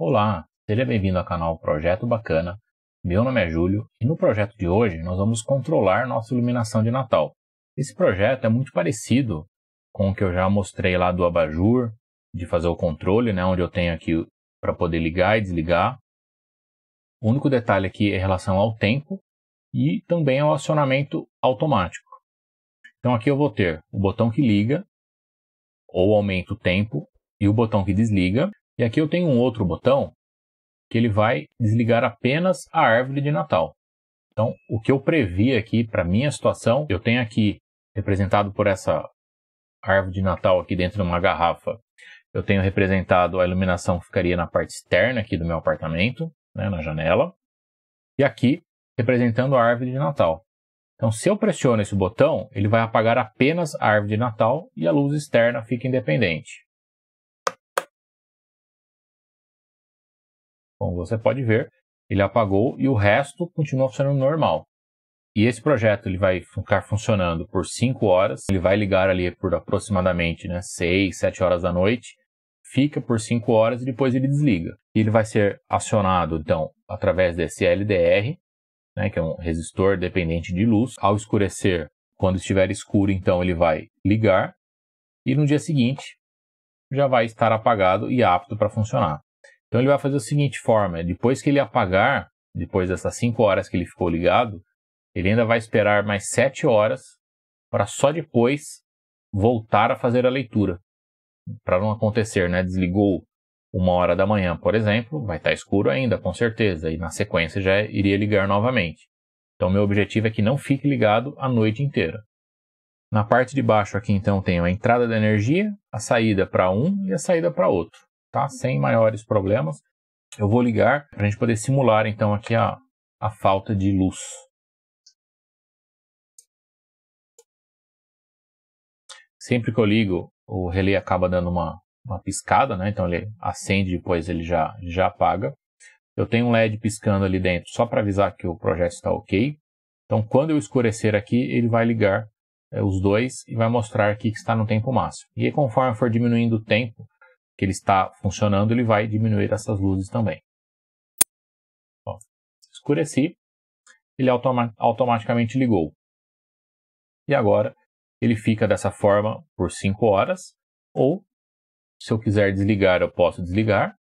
Olá, seja bem-vindo ao canal Projeto Bacana. Meu nome é Júlio e no projeto de hoje nós vamos controlar nossa iluminação de Natal. Esse projeto é muito parecido com o que eu já mostrei lá do abajur, de fazer o controle, né, onde eu tenho aqui para poder ligar e desligar. O único detalhe aqui é em relação ao tempo e também ao acionamento automático. Então aqui eu vou ter o botão que liga ou aumenta o tempo e o botão que desliga. E aqui eu tenho um outro botão que ele vai desligar apenas a árvore de Natal. Então, o que eu previ aqui para minha situação, eu tenho aqui representado por essa árvore de Natal aqui dentro de uma garrafa. Eu tenho representado a iluminação que ficaria na parte externa aqui do meu apartamento, né, na janela. E aqui, representando a árvore de Natal. Então, se eu pressiono esse botão, ele vai apagar apenas a árvore de Natal e a luz externa fica independente. Como você pode ver, ele apagou e o resto continua funcionando normal. E esse projeto ele vai ficar funcionando por 5 horas, ele vai ligar ali por aproximadamente né, 6, 7 horas da noite, fica por 5 horas e depois ele desliga. E ele vai ser acionado, então, através desse LDR, né, que é um resistor dependente de luz. Ao escurecer, quando estiver escuro, então ele vai ligar e no dia seguinte já vai estar apagado e apto para funcionar. Então ele vai fazer da seguinte forma: depois que ele apagar, depois dessas 5 horas que ele ficou ligado, ele ainda vai esperar mais 7 horas para só depois voltar a fazer a leitura. Para não acontecer, né? Desligou uma hora da manhã, por exemplo, vai estar tá escuro ainda, com certeza, e na sequência já iria ligar novamente. Então, meu objetivo é que não fique ligado a noite inteira. Na parte de baixo aqui, então, tenho a entrada da energia, a saída para um e a saída para outro tá? Sem maiores problemas. Eu vou ligar para a gente poder simular então aqui a, a falta de luz. Sempre que eu ligo, o relé acaba dando uma, uma piscada, né? Então ele acende depois ele já, já apaga. Eu tenho um LED piscando ali dentro só para avisar que o projeto está ok. Então quando eu escurecer aqui, ele vai ligar é, os dois e vai mostrar aqui que está no tempo máximo. E aí, conforme for diminuindo o tempo, que ele está funcionando, ele vai diminuir essas luzes também. escureci, ele automa automaticamente ligou. E agora ele fica dessa forma por 5 horas, ou se eu quiser desligar, eu posso desligar.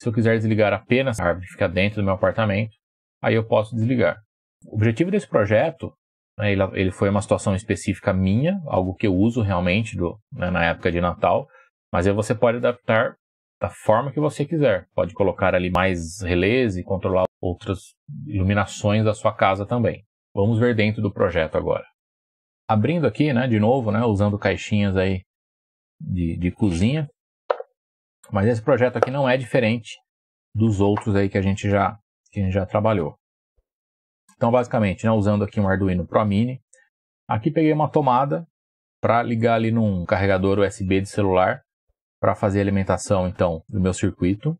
Se eu quiser desligar apenas a árvore que fica dentro do meu apartamento, aí eu posso desligar. O objetivo desse projeto, né, ele, ele, foi uma situação específica minha, algo que eu uso realmente do, né, na época de Natal, mas aí você pode adaptar da forma que você quiser. Pode colocar ali mais relés e controlar outras iluminações da sua casa também. Vamos ver dentro do projeto agora. Abrindo aqui, né, de novo, né, usando caixinhas aí de, de cozinha. Mas esse projeto aqui não é diferente dos outros aí que a gente já, que a gente já trabalhou. Então, basicamente, né, usando aqui um Arduino Pro Mini, aqui peguei uma tomada para ligar ali num carregador USB de celular para fazer a alimentação, então, do meu circuito.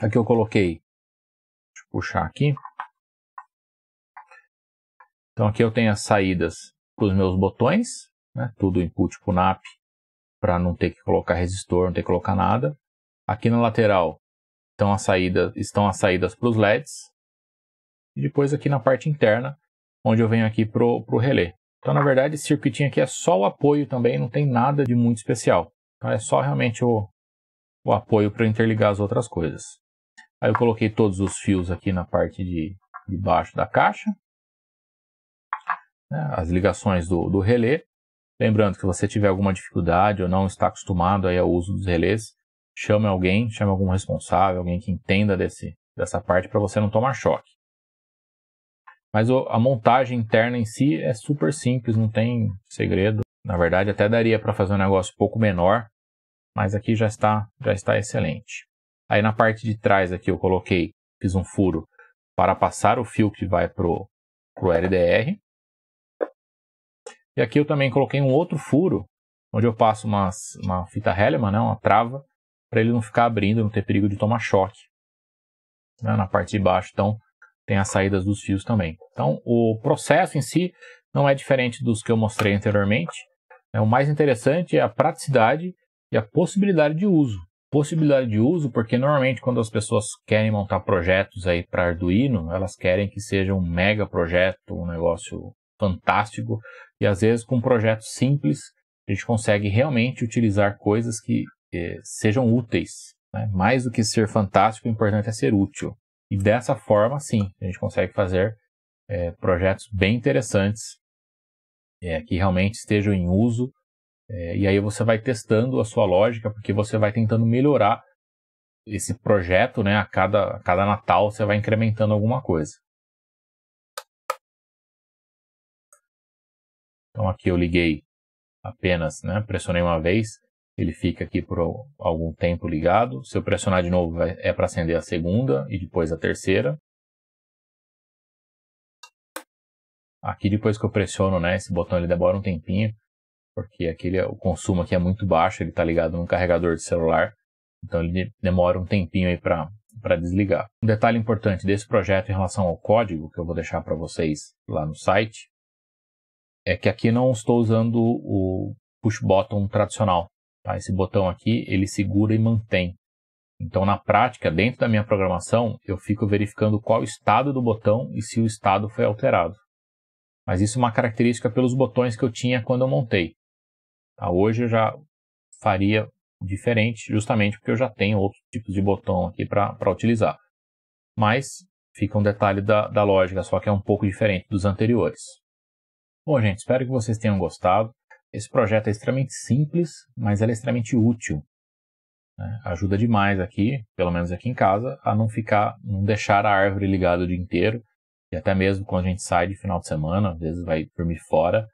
Aqui eu coloquei, deixa eu puxar aqui. Então aqui eu tenho as saídas para os meus botões, né? tudo input para o NAP, para não ter que colocar resistor, não ter que colocar nada. Aqui na lateral estão as saídas, estão as saídas para os LEDs. E depois aqui na parte interna, onde eu venho aqui para o relé. Então, na verdade, esse circuitinho aqui é só o apoio também, não tem nada de muito especial. Então É só realmente o, o apoio para interligar as outras coisas. Aí eu coloquei todos os fios aqui na parte de, de baixo da caixa. Né? As ligações do, do relé. Lembrando que se você tiver alguma dificuldade ou não está acostumado aí ao uso dos relés, chame alguém, chame algum responsável, alguém que entenda desse, dessa parte para você não tomar choque. Mas a montagem interna em si é super simples, não tem segredo. Na verdade, até daria para fazer um negócio um pouco menor, mas aqui já está, já está excelente. Aí na parte de trás aqui eu coloquei, fiz um furo para passar o fio que vai pro pro LDR. E aqui eu também coloquei um outro furo, onde eu passo umas, uma fita Hellman, né, uma trava, para ele não ficar abrindo, não ter perigo de tomar choque. Né, na parte de baixo, então, tem as saídas dos fios também. Então, o processo em si não é diferente dos que eu mostrei anteriormente. É, o mais interessante é a praticidade e a possibilidade de uso. Possibilidade de uso, porque normalmente quando as pessoas querem montar projetos aí para Arduino, elas querem que seja um mega projeto, um negócio fantástico, e às vezes com um projeto simples a gente consegue realmente utilizar coisas que eh, sejam úteis. Né? Mais do que ser fantástico, o importante é ser útil. E dessa forma, sim, a gente consegue fazer eh, projetos bem interessantes é, que realmente estejam em uso. É, e aí você vai testando a sua lógica, porque você vai tentando melhorar esse projeto, né? A cada, a cada Natal você vai incrementando alguma coisa. Então aqui eu liguei apenas, né? Pressionei uma vez, ele fica aqui por algum tempo ligado. Se eu pressionar de novo é para acender a segunda e depois a terceira. Aqui depois que eu pressiono, né, esse botão ele demora um tempinho, porque aquele o consumo aqui é muito baixo, ele está ligado num carregador de celular, então ele demora um tempinho aí para para desligar. Um detalhe importante desse projeto em relação ao código que eu vou deixar para vocês lá no site é que aqui não estou usando o push button tradicional. Tá? Esse botão aqui ele segura e mantém. Então, na prática, dentro da minha programação, eu fico verificando qual o estado do botão e se o estado foi alterado. Mas isso é uma característica pelos botões que eu tinha quando eu montei. Tá? Hoje eu já faria diferente, justamente porque eu já tenho outros tipos de botão aqui para utilizar. Mas fica um detalhe da, da lógica, só que é um pouco diferente dos anteriores. Bom, gente, espero que vocês tenham gostado. Esse projeto é extremamente simples, mas é extremamente útil. Né? Ajuda demais aqui, pelo menos aqui em casa, a não ficar, não deixar a árvore ligada o dia inteiro e até mesmo quando a gente sai de final de semana, às vezes vai dormir fora,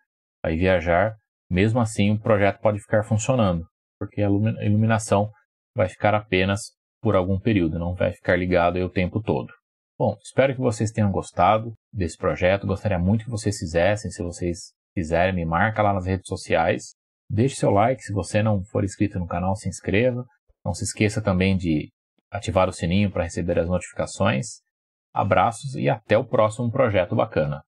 vai viajar, mesmo assim o projeto pode ficar funcionando, porque a iluminação vai ficar apenas por algum período, não vai ficar ligado o tempo todo. Bom, espero que vocês tenham gostado desse projeto. Gostaria muito que vocês fizessem. Se vocês fizerem, me marca lá nas redes sociais. Deixe seu like. Se você não for inscrito no canal, se inscreva. Não se esqueça também de ativar o sininho para receber as notificações. Abraços e até o próximo projeto bacana.